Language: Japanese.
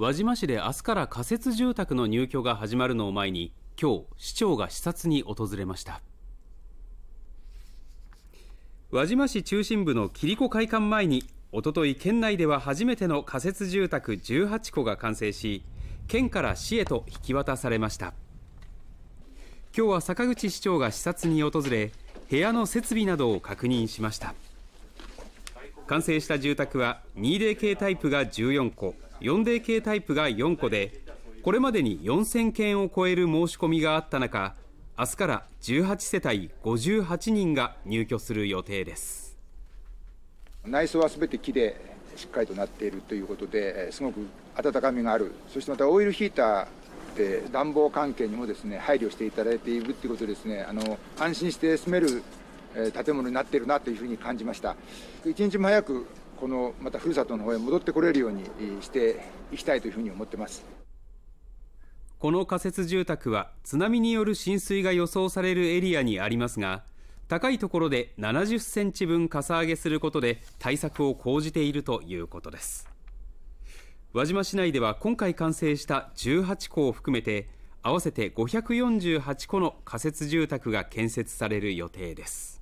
輪島市で明日から仮設住宅の入居が始まるのを前に今日市長が視察に訪れました輪島市中心部の桐子会館前におととい県内では初めての仮設住宅18戸が完成し県から市へと引き渡されました今日は坂口市長が視察に訪れ部屋の設備などを確認しました完成した住宅は 2DK タイプが14戸 4DK タイプが4戸でこれまでに4000件を超える申し込みがあった中明日から18世帯58人が入居する予定です内装はすべて木でしっかりとなっているということですごく温かみがあるそしてまたオイルヒーターで暖房関係にもですね配慮していただいているということですねあの安心して住める建物になっているなというふうに感じました一日も早くこのまたふるさとの方へ戻ってこれるようにしていきたいというふうに思ってますこの仮設住宅は津波による浸水が予想されるエリアにありますが高いところで70センチ分かさ上げすることで対策を講じているということです輪島市内では今回完成した18戸を含めて合わせて548個の仮設住宅が建設される予定です